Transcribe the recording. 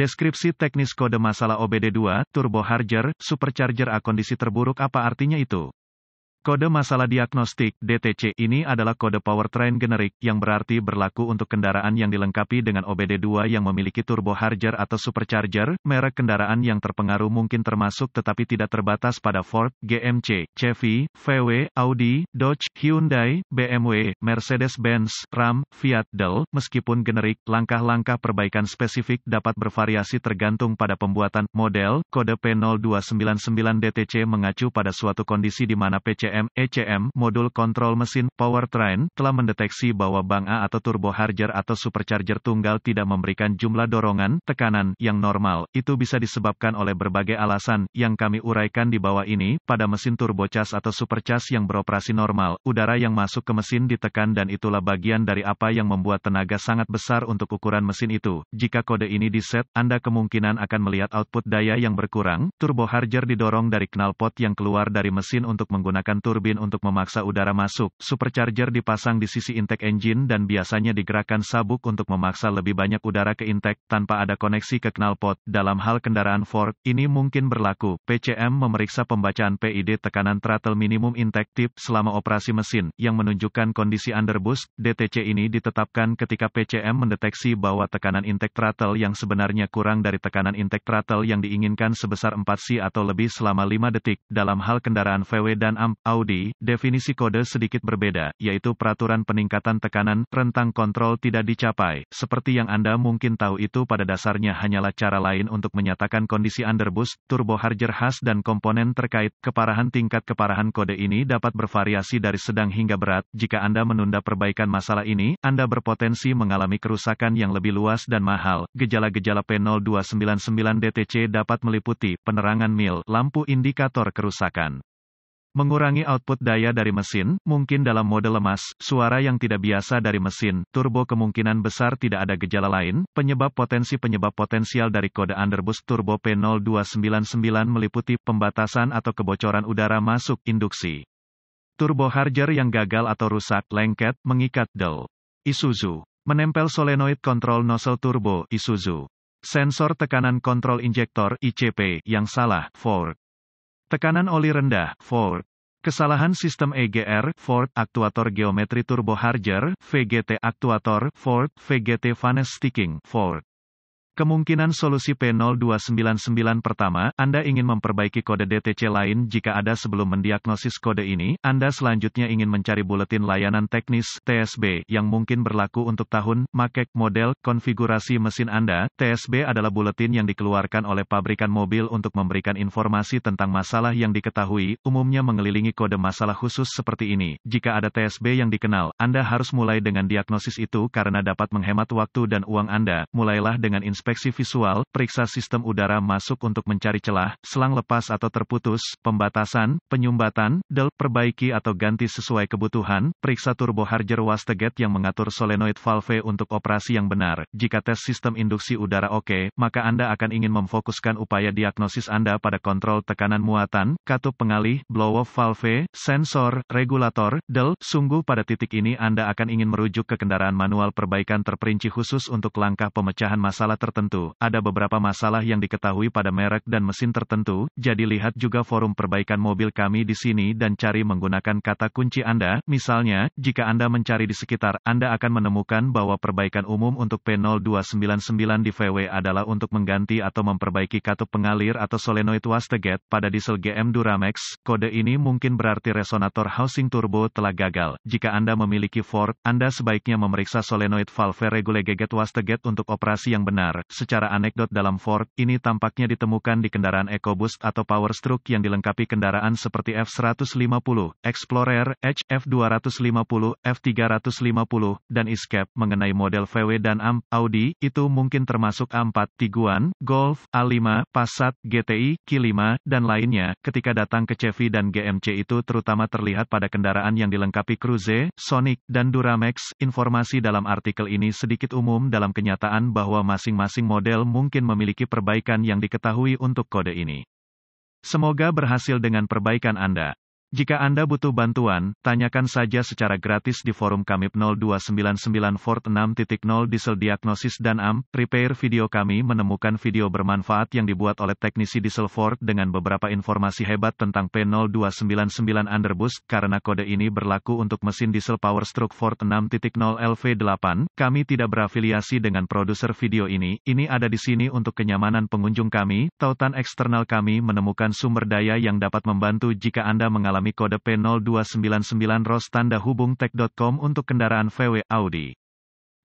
Deskripsi teknis kode masalah OBD2, turbo harger, supercharger akondisi terburuk apa artinya itu? Kode masalah diagnostik DTC ini adalah kode powertrain generik yang berarti berlaku untuk kendaraan yang dilengkapi dengan OBD2 yang memiliki turbo charger atau supercharger, merek kendaraan yang terpengaruh mungkin termasuk tetapi tidak terbatas pada Ford, GMC, Chevy, VW, Audi, Dodge, Hyundai, BMW, Mercedes-Benz, Ram, Fiat, Dell. Meskipun generik, langkah-langkah perbaikan spesifik dapat bervariasi tergantung pada pembuatan, model, kode P0299 DTC mengacu pada suatu kondisi di mana PC. SCM, e ECM, modul kontrol mesin, powertrain, telah mendeteksi bahwa bank A atau turbo atau supercharger tunggal tidak memberikan jumlah dorongan, tekanan, yang normal. Itu bisa disebabkan oleh berbagai alasan, yang kami uraikan di bawah ini, pada mesin turbocas atau supercas yang beroperasi normal, udara yang masuk ke mesin ditekan dan itulah bagian dari apa yang membuat tenaga sangat besar untuk ukuran mesin itu. Jika kode ini diset, Anda kemungkinan akan melihat output daya yang berkurang, turbo didorong dari knalpot yang keluar dari mesin untuk menggunakan turbin untuk memaksa udara masuk. Supercharger dipasang di sisi intake engine dan biasanya digerakkan sabuk untuk memaksa lebih banyak udara ke intake tanpa ada koneksi ke knalpot. Dalam hal kendaraan fork, ini mungkin berlaku. PCM memeriksa pembacaan PID tekanan throttle minimum intake tip selama operasi mesin, yang menunjukkan kondisi underboost. DTC ini ditetapkan ketika PCM mendeteksi bahwa tekanan intake throttle yang sebenarnya kurang dari tekanan intake throttle yang diinginkan sebesar 4C atau lebih selama 5 detik. Dalam hal kendaraan VW dan AMP, Audi, definisi kode sedikit berbeda, yaitu peraturan peningkatan tekanan, rentang kontrol tidak dicapai. Seperti yang Anda mungkin tahu itu pada dasarnya hanyalah cara lain untuk menyatakan kondisi underboost, turbo harger khas dan komponen terkait. Keparahan tingkat keparahan kode ini dapat bervariasi dari sedang hingga berat. Jika Anda menunda perbaikan masalah ini, Anda berpotensi mengalami kerusakan yang lebih luas dan mahal. Gejala-gejala P0299 DTC dapat meliputi penerangan mil, lampu indikator kerusakan. Mengurangi output daya dari mesin, mungkin dalam mode lemas, suara yang tidak biasa dari mesin, turbo kemungkinan besar tidak ada gejala lain, penyebab potensi Penyebab potensial dari kode underboost turbo P0299 meliputi pembatasan atau kebocoran udara masuk, induksi. Turbo harger yang gagal atau rusak, lengket, mengikat, del. Isuzu. Menempel solenoid kontrol nozzle turbo, Isuzu. Sensor tekanan kontrol injektor, ICP, yang salah, fork. Tekanan oli rendah, fork. Kesalahan sistem EGR Ford aktuator geometri Turbo Harger VGT aktuator Ford VGT Vanes Sticking Ford Kemungkinan solusi P0299 pertama, Anda ingin memperbaiki kode DTC lain jika ada sebelum mendiagnosis kode ini, Anda selanjutnya ingin mencari buletin layanan teknis TSB yang mungkin berlaku untuk tahun, makek, model, konfigurasi mesin Anda. TSB adalah buletin yang dikeluarkan oleh pabrikan mobil untuk memberikan informasi tentang masalah yang diketahui, umumnya mengelilingi kode masalah khusus seperti ini. Jika ada TSB yang dikenal, Anda harus mulai dengan diagnosis itu karena dapat menghemat waktu dan uang Anda. Mulailah dengan inspeksi inspeksi visual, periksa sistem udara masuk untuk mencari celah, selang lepas atau terputus, pembatasan, penyumbatan, del, perbaiki atau ganti sesuai kebutuhan, periksa turbo harger wasteget yang mengatur solenoid valve untuk operasi yang benar. Jika tes sistem induksi udara oke, okay, maka Anda akan ingin memfokuskan upaya diagnosis Anda pada kontrol tekanan muatan, katup pengalih, blow-off valve, sensor, regulator, del, sungguh pada titik ini Anda akan ingin merujuk ke kendaraan manual perbaikan terperinci khusus untuk langkah pemecahan masalah tertentu tertentu, ada beberapa masalah yang diketahui pada merek dan mesin tertentu, jadi lihat juga forum perbaikan mobil kami di sini dan cari menggunakan kata kunci Anda. Misalnya, jika Anda mencari di sekitar, Anda akan menemukan bahwa perbaikan umum untuk P0299 di VW adalah untuk mengganti atau memperbaiki katup pengalir atau solenoid wastegate pada diesel GM Duramax. Kode ini mungkin berarti resonator housing turbo telah gagal. Jika Anda memiliki Ford, Anda sebaiknya memeriksa solenoid valve regulated wastegate untuk operasi yang benar. Secara anekdot dalam Ford, ini tampaknya ditemukan di kendaraan EcoBoost atau Power Stroke yang dilengkapi kendaraan seperti F-150, Explorer, hf F-250, F-350, dan Escape. Mengenai model VW dan AM, Audi, itu mungkin termasuk A4, Tiguan, Golf, A5, Passat, GTI, Q5, dan lainnya. Ketika datang ke Chevy dan GMC itu terutama terlihat pada kendaraan yang dilengkapi Cruze, Sonic, dan Duramax. Informasi dalam artikel ini sedikit umum dalam kenyataan bahwa masing-masing masing-masing model mungkin memiliki perbaikan yang diketahui untuk kode ini. Semoga berhasil dengan perbaikan Anda. Jika Anda butuh bantuan, tanyakan saja secara gratis di forum kami 0299 Ford Diesel Diagnosis dan AM. Repair video kami menemukan video bermanfaat yang dibuat oleh teknisi diesel Ford dengan beberapa informasi hebat tentang P0299 Underbus, karena kode ini berlaku untuk mesin diesel power stroke Ford 6.0 LV8. Kami tidak berafiliasi dengan produser video ini, ini ada di sini untuk kenyamanan pengunjung kami. Tautan eksternal kami menemukan sumber daya yang dapat membantu jika Anda mengalami kode P0299 ROS tanda hubung tech.com untuk kendaraan VW, Audi.